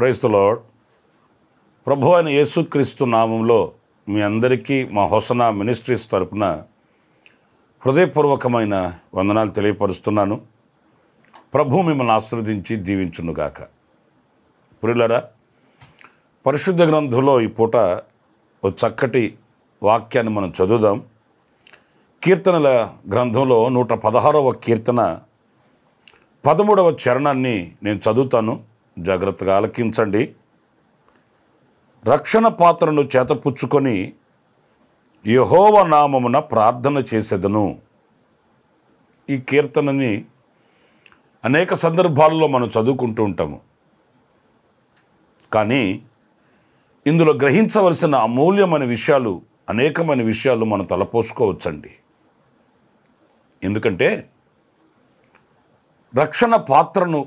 క్రైస్తలో ప్రభు అయిన యేసుక్రీస్తు నామంలో మీ అందరికీ మా హోసన మినిస్ట్రీస్ తరపున హృదయపూర్వకమైన వందనాలు తెలియపరుస్తున్నాను ప్రభు మిమ్మల్ని ఆశ్రవదించి దీవించునుగాక పురులరా పరిశుద్ధ గ్రంథంలో ఈ పూట ఓ చక్కటి వాక్యాన్ని మనం చదువుదాం కీర్తనల గ్రంథంలో నూట పదహారవ కీర్తన పదమూడవ చరణాన్ని నేను చదువుతాను జాగ్రత్తగా ఆలకించండి రక్షణ పాత్రను చేతపుచ్చుకొని యహోవ నామమున ప్రార్థన చేసేదను ఈ కీర్తనని అనేక సందర్భాల్లో మనం చదువుకుంటూ ఉంటాము కానీ ఇందులో గ్రహించవలసిన అమూల్యమైన విషయాలు అనేకమైన విషయాలు మనం తలపోసుకోవచ్చండి ఎందుకంటే రక్షణ పాత్రను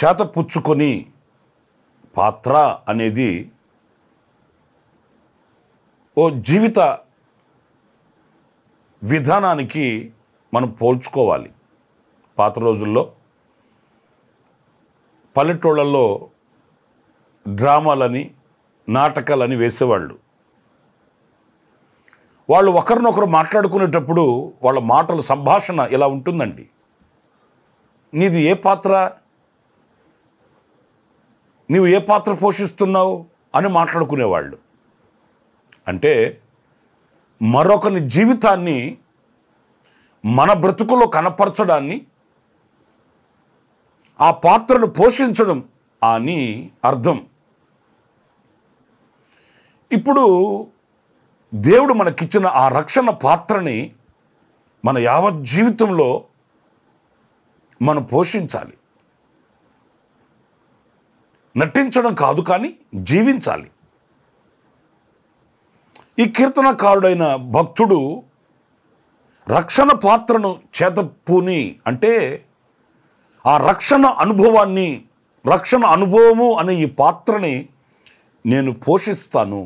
చేతపుచ్చుకొని పాత్ర అనేది ఓ జీవిత విధానానికి మనం పోల్చుకోవాలి పాత రోజుల్లో పల్లెటూళ్ళల్లో డ్రామాలని నాటకాలని వేసేవాళ్ళు వాళ్ళు ఒకరినొకరు మాట్లాడుకునేటప్పుడు వాళ్ళ మాటల సంభాషణ ఇలా ఉంటుందండి నీది ఏ పాత్ర నీవు ఏ పాత్ర పోషిస్తున్నావు అని మాట్లాడుకునేవాళ్ళు అంటే మరొకని జీవితాన్ని మన బ్రతుకులో కనపరచడాన్ని ఆ పాత్రను పోషించడం అని అర్థం ఇప్పుడు దేవుడు మనకిచ్చిన ఆ రక్షణ పాత్రని మన యావత్ జీవితంలో మనం పోషించాలి నటించడం కాదు కానీ జీవించాలి ఈ కీర్తనకారుడైన భక్తుడు రక్షణ పాత్రను చేతపూని అంటే ఆ రక్షణ అనుభవాన్ని రక్షణ అనుభవము అనే ఈ పాత్రని నేను పోషిస్తాను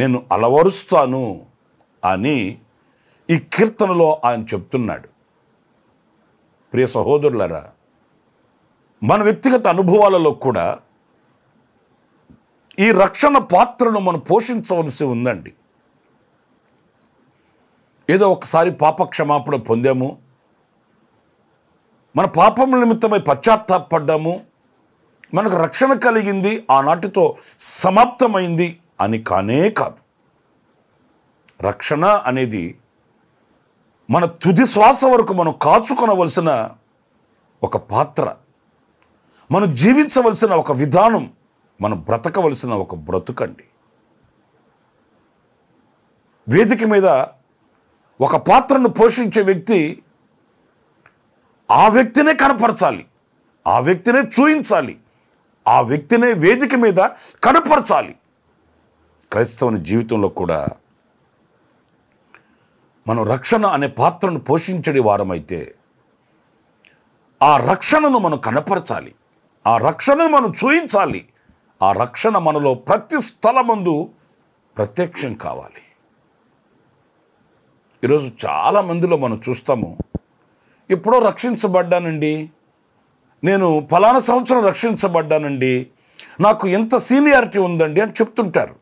నేను అలవరుస్తాను అని ఈ కీర్తనలో ఆయన చెప్తున్నాడు ప్రియ సహోదరులరా మన వ్యక్తిగత అనుభవాలలో కూడా ఈ రక్షణ పాత్రను మనం పోషించవలసి ఉందండి ఏదో ఒకసారి పాపక్షమాపణ పొందాము మన పాపం నిమిత్తమై పశ్చాత్తాపడ్డాము మనకు రక్షణ కలిగింది ఆనాటితో సమాప్తమైంది అని కానే కాదు రక్షణ అనేది మన తుది శ్వాస వరకు మనం కాచుకొనవలసిన ఒక పాత్ర మనం జీవించవలసిన ఒక విధానం మనం బ్రతకవలసిన ఒక బ్రతుకండి వేదిక మీద ఒక పాత్రను పోషించే వ్యక్తి ఆ వ్యక్తినే కనపరచాలి ఆ వ్యక్తినే చూయించాలి ఆ వ్యక్తినే వేదిక మీద కనపరచాలి క్రైస్తవుని జీవితంలో కూడా మనం రక్షణ అనే పాత్రను పోషించడి వారమైతే ఆ రక్షణను మనం కనపరచాలి ఆ రక్షణను మనం చూయించాలి ఆ రక్షణ మనలో ప్రతి స్థలమందు ప్రత్యక్షం కావాలి ఈరోజు చాలామందిలో మనం చూస్తాము ఎప్పుడో రక్షించబడ్డానండి నేను ఫలానా సంవత్సరం రక్షించబడ్డానండి నాకు ఎంత సీనియారిటీ ఉందండి అని చెప్తుంటారు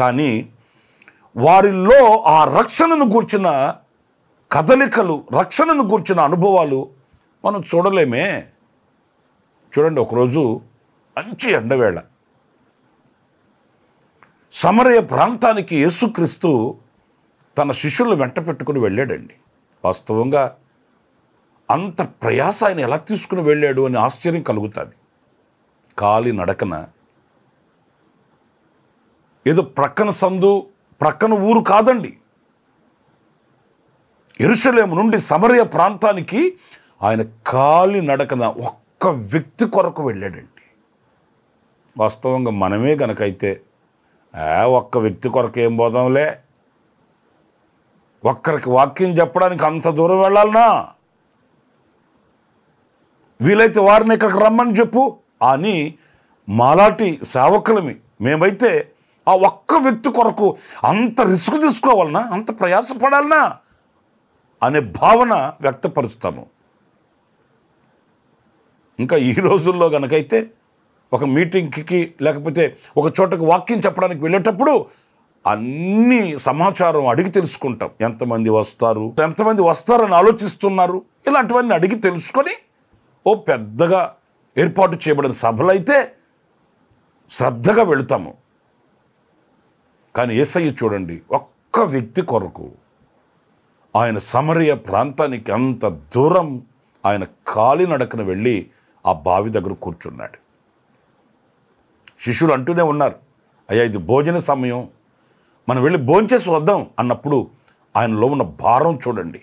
కానీ వారిలో ఆ రక్షణను గూర్చిన కదలికలు రక్షణను గూర్చిన అనుభవాలు మనం చూడలేమే చూడండి ఒకరోజు మంచి ఎండవేళ సమరయ ప్రాంతానికి యేసుక్రీస్తు తన శిష్యులను వెంట పెట్టుకుని వెళ్ళాడండి వాస్తవంగా అంత ప్రయాస ఆయన ఎలా తీసుకుని వెళ్ళాడు అని ఆశ్చర్యం కలుగుతుంది కాలి నడకన ఏదో ప్రక్కన సందు ప్రక్కన ఊరు కాదండి ఎరుషలేము నుండి సమరయ ప్రాంతానికి ఆయన కాలి నడకన ఒక్క వ్యక్తి కొరకు వెళ్ళాడండి వాస్తవంగా మనమే కనుకైతే ఒక్క వ్యక్తి కొరకు ఏం పోదాంలే ఒక్కరికి వాక్యం చెప్పడానికి అంత దూరం వెళ్ళాలనా వీలైతే వారిని ఇక్కడికి రమ్మని చెప్పు అని మాలాటి సేవకులమి మేమైతే ఆ ఒక్క వ్యక్తి కొరకు అంత రిస్క్ తీసుకోవాలనా అంత ప్రయాసపడాలనా అనే భావన వ్యక్తపరుస్తాము ఇంకా ఈ రోజుల్లో కనుకైతే ఒక మీటింగ్కి లేకపోతే ఒక చోటకు వాక్యం చెప్పడానికి వెళ్ళేటప్పుడు అన్ని సమాచారం అడిగి తెలుసుకుంటాం ఎంతమంది వస్తారు ఎంతమంది వస్తారని ఆలోచిస్తున్నారు ఇలాంటివన్నీ అడిగి తెలుసుకొని ఓ పెద్దగా ఏర్పాటు చేయబడిన సభలు అయితే శ్రద్ధగా వెళుతాము కానీ ఏసయ్య చూడండి ఒక్క వ్యక్తి కొరకు ఆయన సమరయ ప్రాంతానికి అంత దూరం ఆయన కాలినడకన వెళ్ళి ఆ బావి దగ్గర కూర్చున్నాడు శిష్యులు అంటూనే ఉన్నారు అయ్యా ఇది భోజన సమయం మనం వెళ్ళి భోంచేసి వద్దాం అన్నప్పుడు ఆయనలో ఉన్న భారం చూడండి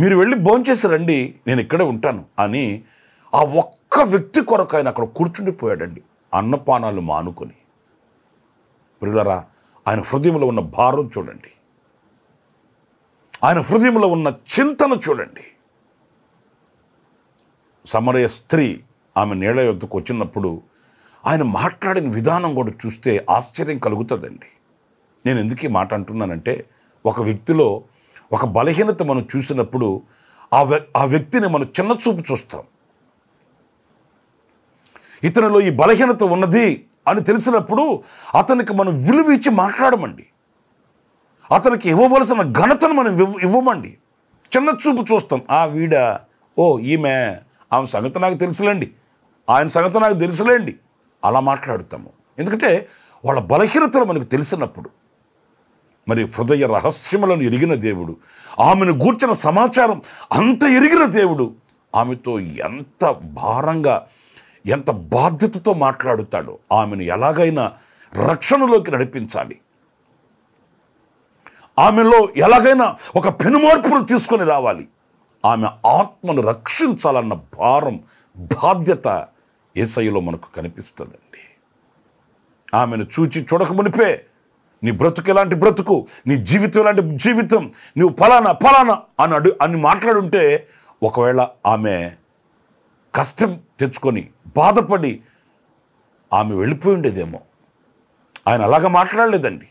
మీరు వెళ్ళి భోంచేసి రండి నేను ఇక్కడే ఉంటాను అని ఆ ఒక్క వ్యక్తి కొరకు ఆయన అక్కడ కూర్చుండిపోయాడండి అన్నపానాలు మానుకొని పిల్లరా ఆయన హృదయంలో ఉన్న భారం చూడండి ఆయన హృదయంలో ఉన్న చింతన చూడండి సమరయ స్త్రీ ఆమె నీళ్ళ యొద్దకు వచ్చినప్పుడు ఆయన మాట్లాడిన విధానం కూడా చూస్తే ఆశ్చర్యం కలుగుతుందండి నేను ఎందుకు ఈ మాట అంటున్నానంటే ఒక వ్యక్తిలో ఒక బలహీనత మనం చూసినప్పుడు ఆ ఆ వ్యక్తిని మనం చిన్న చూపు చూస్తాం ఇతనిలో ఈ బలహీనత ఉన్నది అని తెలిసినప్పుడు అతనికి మనం విలువ ఇచ్చి మాట్లాడమండి అతనికి ఇవ్వవలసిన ఘనతను మనం ఇవ్వమండి చిన్న చూపు చూస్తాం ఆ వీడ ఓ ఈమె ఆమె సంగతి నాకు తెలుసులేండి ఆయన సంగతి నాకు తెలుసులేండి అలా మాట్లాడుతాము ఎందుకంటే వాళ్ళ బలహీనతలు మనకు తెలిసినప్పుడు మరి హృదయ రహస్యములను ఎరిగిన దేవుడు ఆమెను గూర్చిన సమాచారం అంత ఎరిగిన దేవుడు ఆమెతో ఎంత భారంగా ఎంత బాధ్యతతో మాట్లాడుతాడో ఆమెను ఎలాగైనా రక్షణలోకి నడిపించాలి ఆమెలో ఎలాగైనా ఒక పెనుమార్పును తీసుకొని రావాలి ఆమె ఆత్మను రక్షించాలన్న భారం బాధ్యత ఏసయ్యలో మనకు కనిపిస్తుందండి ఆమెను చూచి చూడక మునిపే నీ బ్రతుకు ఎలాంటి బ్రతుకు నీ జీవితం ఎలాంటి జీవితం నువ్వు ఫలానా ఫలానా అని అడు అని మాట్లాడుంటే ఒకవేళ ఆమె కష్టం తెచ్చుకొని బాధపడి ఆమె వెళ్ళిపోయి ఉండేదేమో ఆయన అలాగ మాట్లాడలేదండి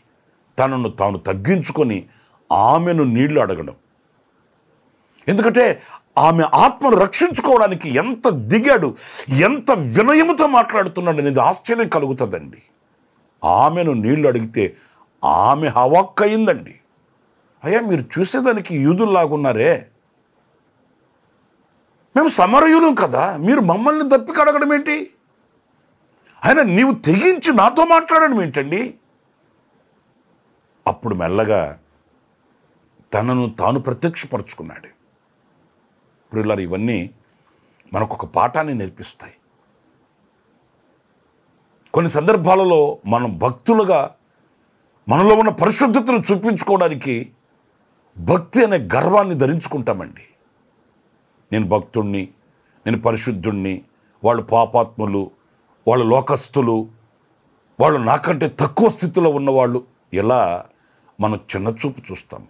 తనను తాను తగ్గించుకొని ఆమెను నీళ్లు అడగడం ఎందుకంటే ఆమె ఆత్మను రక్షించుకోవడానికి ఎంత దిగాడు ఎంత వినయముతో మాట్లాడుతున్నాడు అనేది ఆశ్చర్యం కలుగుతుందండి ఆమెను నీళ్లు అడిగితే ఆమె హవాక్కయిందండి అయ్యా మీరు చూసేదానికి యూదుల్లాగున్నారే మేము సమరయులం కదా మీరు మమ్మల్ని తప్పి కడగడం ఏంటి ఆయన నీవు తెగించి నాతో మాట్లాడడం ఏంటండి అప్పుడు మెల్లగా తనను తాను ప్రత్యక్షపరుచుకున్నాడు ప్రియులారు ఇవన్నీ మనకు ఒక పాఠాన్ని నేర్పిస్తాయి కొన్ని సందర్భాలలో మనం భక్తులుగా మనలో ఉన్న పరిశుద్ధతను చూపించుకోవడానికి భక్తి అనే గర్వాన్ని ధరించుకుంటామండి నేను భక్తుణ్ణి నేను పరిశుద్ధుణ్ణి వాళ్ళు పాపాత్ములు వాళ్ళు లోకస్తులు వాళ్ళు నాకంటే తక్కువ స్థితిలో ఉన్నవాళ్ళు ఎలా మనం చిన్న చూపు చూస్తాము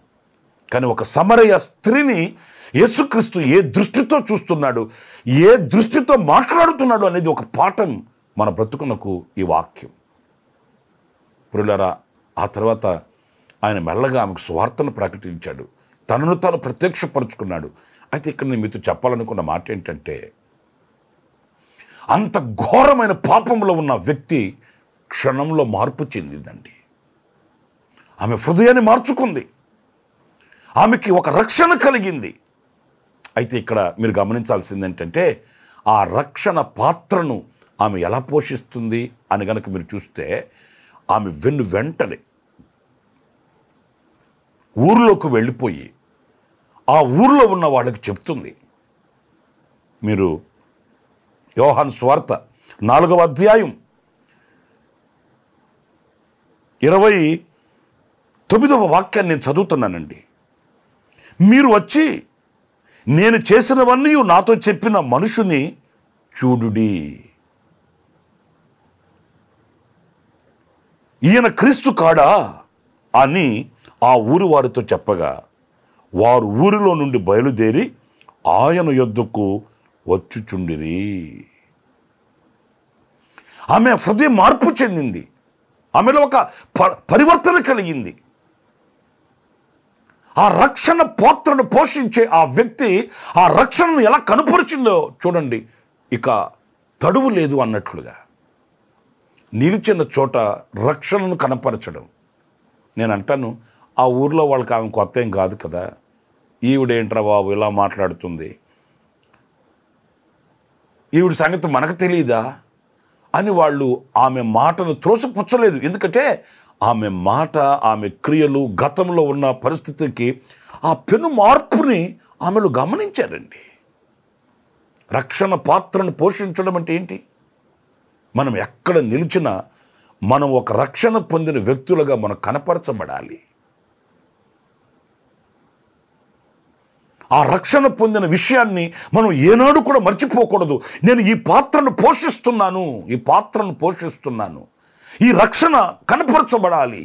కానీ ఒక సమరయ స్త్రీని యేసుక్రీస్తు ఏ దృష్టితో చూస్తున్నాడు ఏ దృష్టితో మాట్లాడుతున్నాడు అనేది ఒక పాఠం మన బ్రతుకునకు ఈ వాక్యం పురులరా ఆ తర్వాత ఆయన మెల్లగా ఆమెకు స్వార్థను ప్రకటించాడు తనను తాను ప్రత్యక్షపరుచుకున్నాడు అయితే ఇక్కడ నేను మీతో చెప్పాలనుకున్న మాట ఏంటంటే అంత ఘోరమైన పాపంలో ఉన్న వ్యక్తి క్షణంలో మార్పు చెందిందండి ఆమె హృదయాన్ని మార్చుకుంది ఆమెకి ఒక రక్షణ కలిగింది అయితే ఇక్కడ మీరు గమనించాల్సింది ఏంటంటే ఆ రక్షణ పాత్రను ఆమె ఎలా పోషిస్తుంది అని గనక మీరు చూస్తే ఆమె వెన్ను వెంటనే ఊర్లోకి వెళ్ళిపోయి ఆ ఊర్లో ఉన్న వాళ్ళకి చెప్తుంది మీరు యోహాన్ స్వార్థ నాలుగవ అధ్యాయం ఇరవై తొమ్మిదవ వాక్యాన్ని నేను చదువుతున్నానండి మీరు వచ్చి నేను చేసినవన్నీ నాతో చెప్పిన మనుషుని చూడుడి ఈయన క్రీస్తు కాడా అని ఆ ఊరు వారితో చెప్పగా వారు ఊరిలో నుండి బయలుదేరి ఆయన యొద్దకు వచ్చుచుండిరి ఆమె హృదయం మార్పు చెందింది ఆమెలో ఒక పరివర్తన కలిగింది ఆ రక్షణ పాత్రను పోషించే ఆ వ్యక్తి ఆ రక్షణను ఎలా కనుపరిచిందో చూడండి ఇక తడువు లేదు అన్నట్లుగా నిలిచిన చోట రక్షణను కనపరచడం నేను అంటాను ఆ ఊర్లో వాళ్ళకి ఆమె కొత్త ఏం కాదు కదా ఈవిడేంట్రా బాబు ఇలా మాట్లాడుతుంది ఈవిడ సంగతి మనకు తెలియదా అని వాళ్ళు ఆమె మాటను త్రోసిపుచ్చలేదు ఎందుకంటే ఆమె మాట ఆమె క్రియలు గతంలో ఉన్న పరిస్థితికి ఆ పెను మార్పుని ఆమెలు గమనించారండి రక్షణ పాత్రను పోషించడం అంటే ఏంటి మనం ఎక్కడ నిలిచినా మనం ఒక రక్షణ పొందిన వ్యక్తులుగా మనం కనపరచబడాలి ఆ రక్షణ పొందిన విషయాన్ని మనం ఏనాడు కూడా మర్చిపోకూడదు నేను ఈ పాత్రను పోషిస్తున్నాను ఈ పాత్రను పోషిస్తున్నాను ఈ రక్షణ కనపరచబడాలి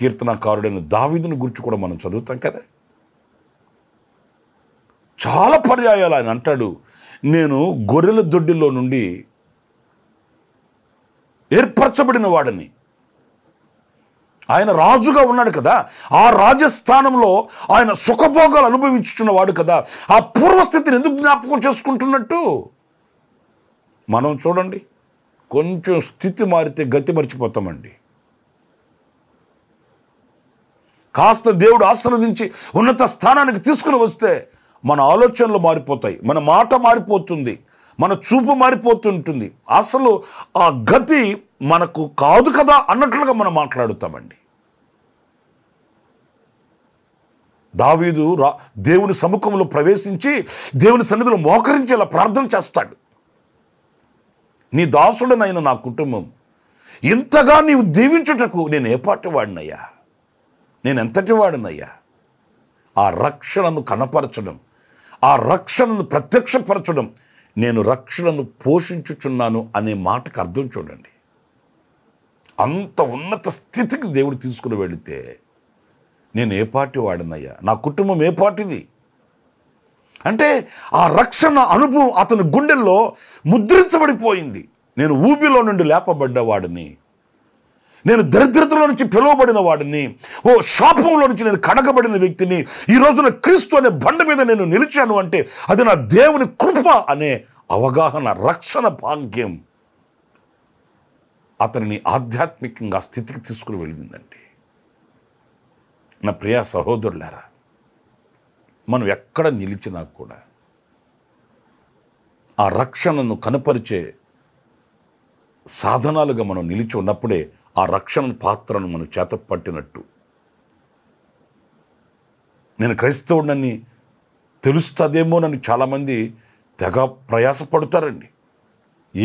కీర్తనకారుడైన దావిదును గురించి కూడా మనం చదువుతాం కదా చాలా పర్యాయాలు ఆయన అంటాడు నేను గొర్రెల దొడ్డిలో నుండి ఏర్పరచబడిన వాడిని ఆయన రాజుగా ఉన్నాడు కదా ఆ రాజస్థానంలో ఆయన సుఖభోగాలు వాడు కదా ఆ పూర్వస్థితిని ఎందుకు జ్ఞాపకం చేసుకుంటున్నట్టు మనం చూడండి కొంచెం స్థితి మారితే గతి మర్చిపోతామండి కాస్త దేవుడు ఆశీర్వదించి ఉన్నత స్థానానికి తీసుకుని వస్తే మన ఆలోచనలు మారిపోతాయి మన మాట మారిపోతుంది మన చూపు మారిపోతుంటుంది అసలు ఆ గతి మనకు కాదు కదా అన్నట్లుగా మనం మాట్లాడుతామండి దావీదు రా దేవుని సముఖంలో ప్రవేశించి దేవుని సన్నిధిలో మోకరించి ప్రార్థన చేస్తాడు నీ దాసుడనైన నా కుటుంబం ఇంతగా నీవు దీవించుటకు నేను ఏపాటి వాడినయ్యా నేను ఎంతటి వాడినయ్యా ఆ రక్షణను కనపరచడం ఆ రక్షణను ప్రత్యక్షపరచడం నేను రక్షణను పోషించుచున్నాను అనే మాటకు అర్థం చూడండి అంత ఉన్నత స్థితికి దేవుడు తీసుకుని వెళితే నేను ఏ పార్టీ వాడినయ్యా నా కుటుంబం ఏ పార్టీది అంటే ఆ రక్షణ అనుభవం అతని గుండెల్లో ముద్రించబడిపోయింది నేను ఊబిలో నుండి లేపబడ్డవాడిని నేను దరిద్రతలో నుంచి పిలువబడిన వాడిని ఓ శాపంలో నుంచి నేను కడగబడిన వ్యక్తిని ఈ రోజున క్రీస్తు అనే బండ మీద నేను నిలిచాను అంటే అది నా దేవుని కృప అనే అవగాహన రక్షణ భాగ్యం అతనిని ఆధ్యాత్మికంగా స్థితికి తీసుకుని వెళ్ళిందండి నా ప్రియా సహోదరులారా మనం ఎక్కడ నిలిచినా కూడా ఆ రక్షణను కనపరిచే సాధనాలుగా మనం నిలిచి ఉన్నప్పుడే ఆ రక్షణ పాత్రను మనం చేతపట్టినట్టు నేను తెలుస్తుందేమో నన్ను చాలామంది తెగ ప్రయాసపడతారండి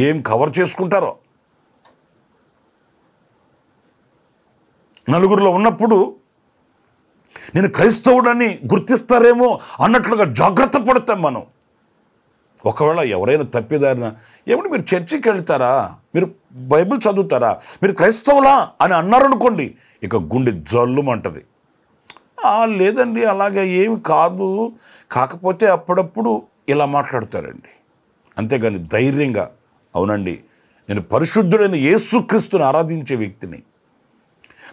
ఏం కవర్ చేసుకుంటారో నలుగురిలో ఉన్నప్పుడు నేను క్రైస్తవుడని గుర్తిస్తారేమో అన్నట్లుగా జాగ్రత్త పడతాం మనం ఒకవేళ ఎవరైనా తప్పిదారిన ఏమంటే మీరు చర్చికి వెళ్తారా మీరు బైబిల్ చదువుతారా మీరు క్రైస్తవులా అని అన్నారనుకోండి ఇక గుండె జల్లుమంటది లేదండి అలాగే ఏమి కాదు కాకపోతే అప్పుడప్పుడు ఇలా మాట్లాడతారండి అంతేగాని ధైర్యంగా అవునండి నేను పరిశుద్ధుడైన యేసుక్రీస్తుని ఆరాధించే వ్యక్తిని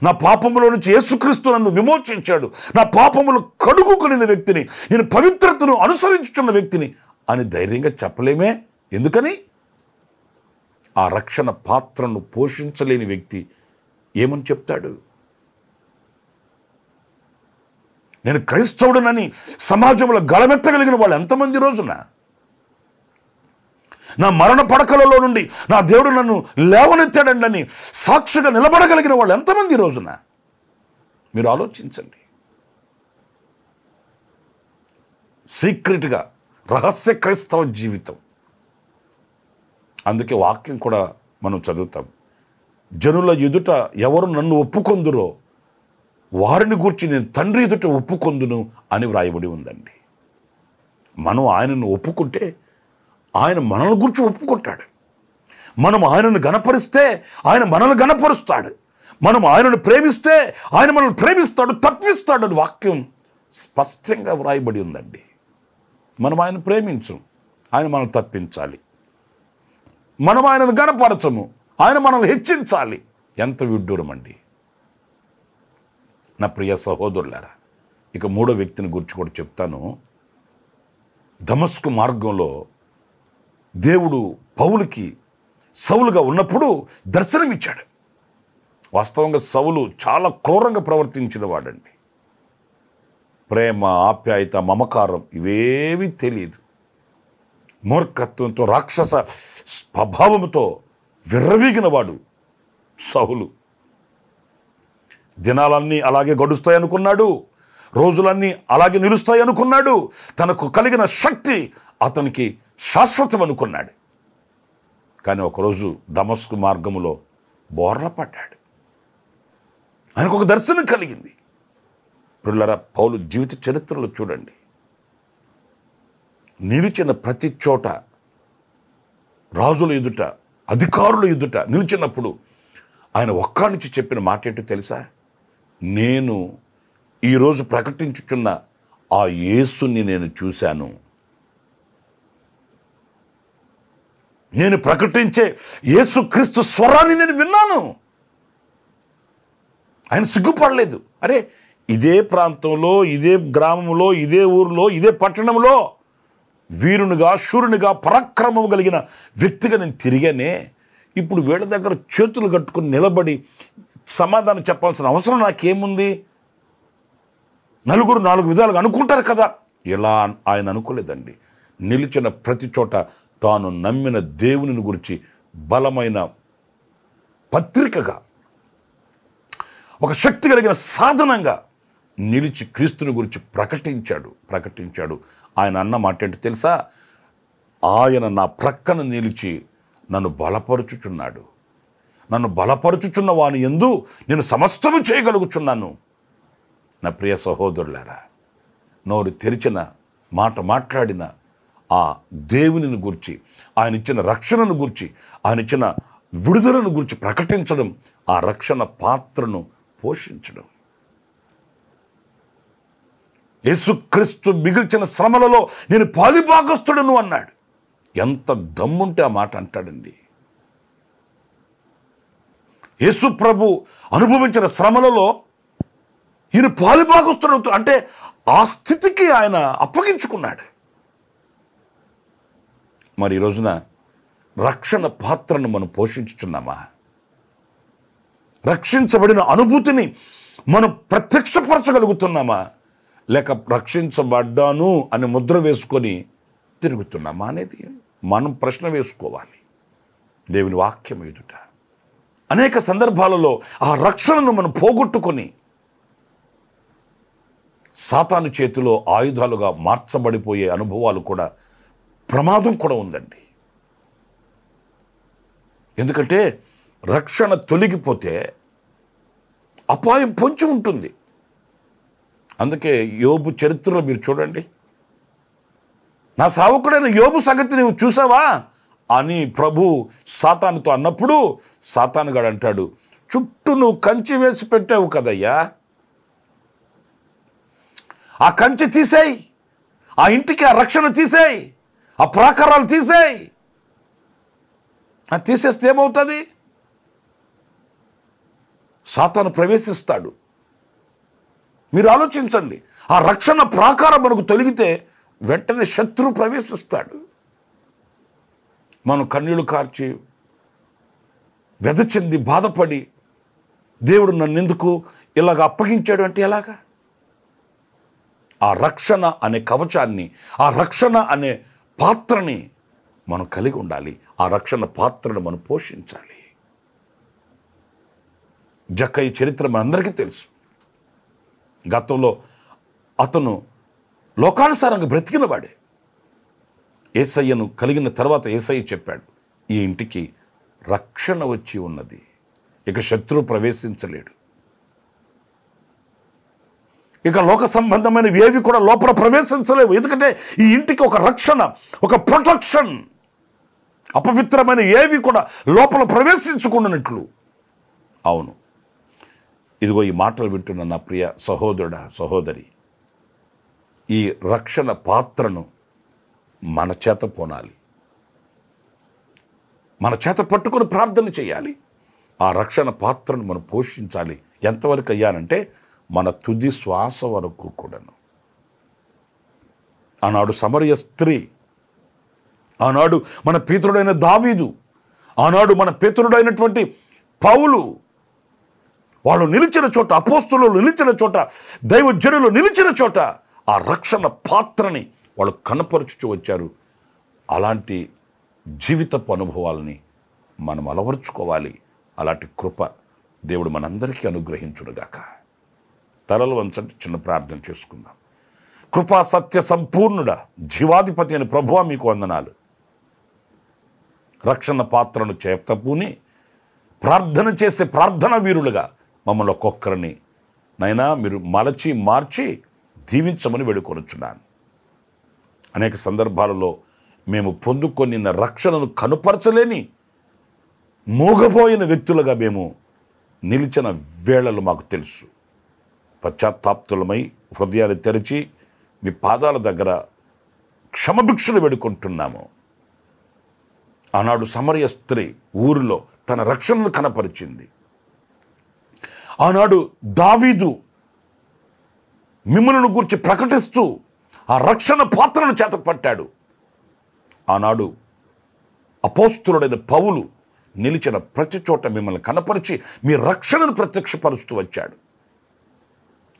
నా పాపములో నుంచి యేసుక్రీస్తు నన్ను విమోచించాడు నా పాపములు కడుగుకునిన వ్యక్తిని నేను పవిత్రతను అనుసరించుచున్న వ్యక్తిని అని ధైర్యంగా చెప్పలేమే ఎందుకని ఆ రక్షణ పాత్రను పోషించలేని వ్యక్తి ఏమని చెప్తాడు నేను క్రైస్తవుడునని సమాజంలో గలమెత్తగలిగిన వాళ్ళు ఎంతమంది రోజున నా మరణ పడకలలో నుండి నా దేవుడు నన్ను లేవనెత్తాడండి అని సాక్షిగా నిలబడగలిగిన వాళ్ళు ఎంతమంది రోజున మీరు ఆలోచించండి సీక్రెట్గా రహస్య క్రైస్తవ జీవితం అందుకే వాక్యం కూడా మనం చదువుతాం జనుల ఎదుట ఎవరు నన్ను ఒప్పుకొందురో వారిని గూర్చి నేను తండ్రి ఎదుట ఒప్పుకొందును అని వ్రాయబడి ఉందండి మనం ఆయనను ఒప్పుకుంటే ఆయన మనల్ని గురించి ఒప్పుకుంటాడు మనం ఆయనను గనపరిస్తే ఆయన మనల్ని గనపరుస్తాడు మనం ఆయనను ప్రేమిస్తే ఆయన మనల్ని ప్రేమిస్తాడు తప్పిస్తాడు అని వాక్యం స్పష్టంగా వ్రాయబడి ఉందండి మనం ఆయన ప్రేమించం ఆయన మనం తప్పించాలి మనం ఆయనను గనపరచము ఆయన మనల్ని హెచ్చించాలి ఎంత విడ్డూరం అండి నా ప్రియ సహోదరులారా ఇక మూడో వ్యక్తిని గురించి కూడా చెప్తాను ధమస్కు మార్గంలో దేవుడు పౌలకి సౌలుగా ఉన్నప్పుడు దర్శనమిచ్చాడు వాస్తవంగా సవులు చాలా క్రూరంగా ప్రవర్తించిన వాడండి ప్రేమ ఆప్యాయత మమకారం ఇవేవి తెలియదు మూర్ఖత్వంతో రాక్షస స్వభావంతో విర్రవీగినవాడు సవులు దినాలన్నీ అలాగే గడుస్తాయి అనుకున్నాడు రోజులన్నీ అలాగే నిలుస్తాయి అనుకున్నాడు తనకు కలిగిన శక్తి అతనికి శాశ్వతం అనుకున్నాడు కానీ ఒకరోజు దమస్కు మార్గములో బోర్ల పడ్డాడు ఆయనకు ఒక దర్శనం కలిగింది పిల్లర పౌలు జీవిత చరిత్రలో చూడండి నిలిచిన ప్రతి చోట రాజుల ఎదుట అధికారుల ఎదుట నిలిచినప్పుడు ఆయన ఒక్క నుంచి చెప్పిన మాట ఏంటో తెలుసా నేను ఈరోజు ప్రకటించుచున్న ఆ యేసుని నేను చూశాను నేను ప్రకటించే యేసుక్రీస్తు స్వరాన్ని నేను విన్నాను ఆయన సిగ్గుపడలేదు అరే ఇదే ప్రాంతంలో ఇదే గ్రామంలో ఇదే ఊరిలో ఇదే పట్టణంలో వీరునిగా శూరునిగా పరాక్రమం కలిగిన వ్యక్తిగా నేను తిరిగానే ఇప్పుడు వీళ్ళ దగ్గర చేతులు కట్టుకుని నిలబడి సమాధానం చెప్పాల్సిన అవసరం నాకేముంది నలుగురు నాలుగు విధాలుగా అనుకుంటారు కదా ఇలా ఆయన అనుకోలేదండి నిలిచిన ప్రతి చోట తాను నమ్మిన దేవునిని గురించి బలమైన పత్రికగా ఒక శక్తి కలిగిన సాధనంగా నిలిచి క్రీస్తుని గురించి ప్రకటించాడు ప్రకటించాడు ఆయన అన్న మాట ఏంటి తెలుసా ఆయన నా ప్రక్కన నిలిచి నన్ను బలపరుచుచున్నాడు నన్ను బలపరుచుచున్న వాని ఎందు నేను సమస్తము చేయగలుగుచున్నాను నా ప్రియ సహోదరులారా నోరు తెరిచిన మాట మాట్లాడిన ఆ దేవునిని గురించి ఆయన ఇచ్చిన రక్షణను గురించి ఆయన ఇచ్చిన విడుదలను గురించి ప్రకటించడం ఆ రక్షణ పాత్రను పోషించడం యేసుక్రీస్తు మిగిల్చిన శ్రమలలో నేను పాలిభాగస్తుడను అన్నాడు ఎంత దమ్ముంటే ఆ మాట అంటాడండి యేసు ప్రభు అనుభవించిన శ్రమలలో ఈయన పాలిభాగస్తుడు అంటే ఆ స్థితికి ఆయన అప్పగించుకున్నాడు మరి ఈ రోజున రక్షణ పాత్రను మనం పోషించుచున్నామా రక్షించబడిన అనుభూతిని మనం ప్రత్యక్షపరచగలుగుతున్నామా లేక రక్షించబడ్డాను అని ముద్ర వేసుకొని తిరుగుతున్నామా అనేది మనం ప్రశ్న వేసుకోవాలి దేవుని వాక్యం ఎదుట అనేక సందర్భాలలో ఆ రక్షణను మనం పోగొట్టుకొని సాతాను చేతిలో ఆయుధాలుగా మార్చబడిపోయే అనుభవాలు కూడా ప్రమాదం కూడా ఉందండి ఎందుకంటే రక్షణ తొలగిపోతే అపాయం పొంచి ఉంటుంది అందుకే యోబు చరిత్రలో మీరు చూడండి నా సావకుడైన యోబు సంగతి నువ్వు చూసావా అని ప్రభు సాతానుతో అన్నప్పుడు సాతానుగాడు అంటాడు చుట్టూ నువ్వు కంచి వేసి పెట్టావు కదయ్యా ఆ కంచి తీసేయి ఆ ఇంటికి ఆ రక్షణ తీసేయి ఆ ప్రాకారాలు తీసేయి అది తీసేస్తే ఏమవుతుంది సాతాను ప్రవేశిస్తాడు మీరు ఆలోచించండి ఆ రక్షణ ప్రాకారం మనకు తొలిగితే వెంటనే శత్రు ప్రవేశిస్తాడు మనం కన్నీళ్లు కార్చి వెదచింది బాధపడి దేవుడు నన్ను ఎందుకు ఇలాగ అప్పగించాడు అంటే ఎలాగా ఆ రక్షణ అనే కవచాన్ని ఆ రక్షణ అనే పాత్రని మనం కలిగి ఉండాలి ఆ రక్షణ పాత్రను మనం పోషించాలి జక్క ఈ చరిత్ర మనందరికీ తెలుసు గతంలో అతను లోకానుసారంగా బ్రతికినవాడే ఏసయ్యను కలిగిన తర్వాత ఏసయ్య చెప్పాడు ఈ ఇంటికి రక్షణ వచ్చి ఉన్నది ఇక శత్రువు ప్రవేశించలేడు ఇక లోక సంబంధమైనవి ఏవి కూడా లోపల ప్రవేశించలేవు ఎందుకంటే ఈ ఇంటికి ఒక రక్షణ ఒక ప్రొటెక్షన్ అపవిత్రమైన ఏవి కూడా లోపల ప్రవేశించుకున్నట్లు అవును ఇదిగో ఈ మాటలు వింటున్న నా ప్రియ సహోదరుడ సహోదరి ఈ రక్షణ పాత్రను మన చేత పోనాలి మన చేత పట్టుకొని ప్రార్థన చేయాలి ఆ రక్షణ పాత్రను మనం పోషించాలి ఎంతవరకు అయ్యానంటే మన తుది శ్వాస వరకు కూడాను ఆనాడు సమరయ స్త్రీ ఆనాడు మన పితృడైన దావీదు ఆనాడు మన పితృడైనటువంటి పౌలు వాళ్ళు నిలిచిన చోట అపోస్తులు నిలిచిన చోట దైవజనులు నిలిచిన చోట ఆ రక్షణ పాత్రని వాళ్ళు కనపరుచుతూ వచ్చారు అలాంటి జీవితపు అనుభవాలని మనం అలవరుచుకోవాలి అలాంటి కృప దేవుడు మనందరికీ అనుగ్రహించుడుగాక తలలు వంచండి చిన్న ప్రార్థన చేసుకుందాం కృపా సత్య సంపూర్ణుడ జీవాధిపతి అని ప్రభువ మీకు వందనాలు రక్షణ పాత్రను చేతపూని ప్రార్థన చేసే ప్రార్థన వీరులుగా మమ్మల్ని ఒక్కొక్కరిని నైనా మీరు మలచి మార్చి దీవించమని వేడుకొనుచున్నాను అనేక సందర్భాలలో మేము పొందుకొని రక్షణను కనుపరచలేని మూగపోయిన వ్యక్తులుగా మేము నిలిచిన వేళలు మాకు తెలుసు పశ్చాత్తాప్తులమై హృదయాలు తెరిచి మీ పాదాల దగ్గర క్షమభిక్షలు వేడుకుంటున్నాము ఆనాడు సమరయ స్త్రీ ఊరిలో తన రక్షణను కనపరిచింది ఆనాడు దావీదు మిమ్మలను గురించి ప్రకటిస్తూ ఆ రక్షణ పాత్రను చేతపట్టాడు ఆనాడు అపోస్తులుడైన పౌలు నిలిచిన ప్రతి చోట మిమ్మల్ని కనపరిచి మీ రక్షణను ప్రత్యక్షపరుస్తూ వచ్చాడు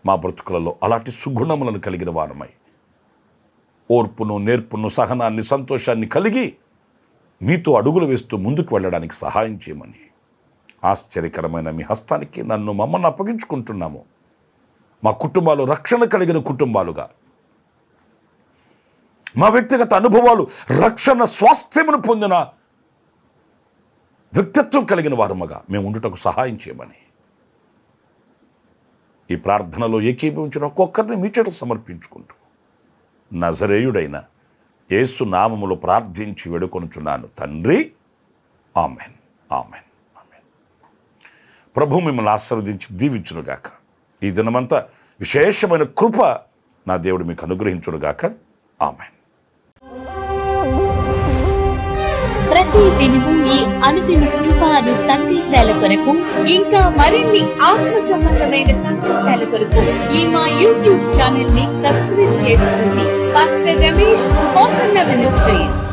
మా బ్రతుకులలో అలాంటి సుగుణములను కలిగిన వారమై ఓర్పును నేర్పును సహనాన్ని సంతోషాన్ని కలిగి మీతో అడుగులు వేస్తూ ముందుకు వెళ్ళడానికి సహాయం చేయమని ఆశ్చర్యకరమైన మీ హస్తానికి నన్ను మమ్మల్ని అప్పగించుకుంటున్నాము మా కుటుంబాలు రక్షణ కలిగిన కుటుంబాలుగా మా వ్యక్తిగత అనుభవాలు రక్షణ స్వాస్థ్యమును పొందిన వ్యక్తిత్వం కలిగిన వారమగా మేము ఉండుటకు సహాయం చేయమని ఈ ప్రార్థనలో ఏకీభవించిన ఒక్కొక్కరిని చెట్లు సమర్పించుకుంటూ నజరేయుడైన యేసు నామములు ప్రార్థించి వేడుకొనుచున్నాను తండ్రి ఆమెన్ ఆమెన్ ఆమెన్ ప్రభు మిమ్మల్ని ఆశీర్వదించి దీవించునుగాక ఈ దినమంతా విశేషమైన కృప నా దేవుడు మీకు అనుగ్రహించునుగాక ఆమెన్ ప్రతి దినము ఈ అనుదిన కృపాను సందేశాల కొరకు ఇంకా మరిన్ని ఆత్మ సంబంధమైన సందేశాల కొరకు ఈ మా యూట్యూబ్ ఛానల్ ని సబ్స్క్రైబ్ చేసుకోండి పాస్టర్ రమేష్ మినిస్ట్రీస్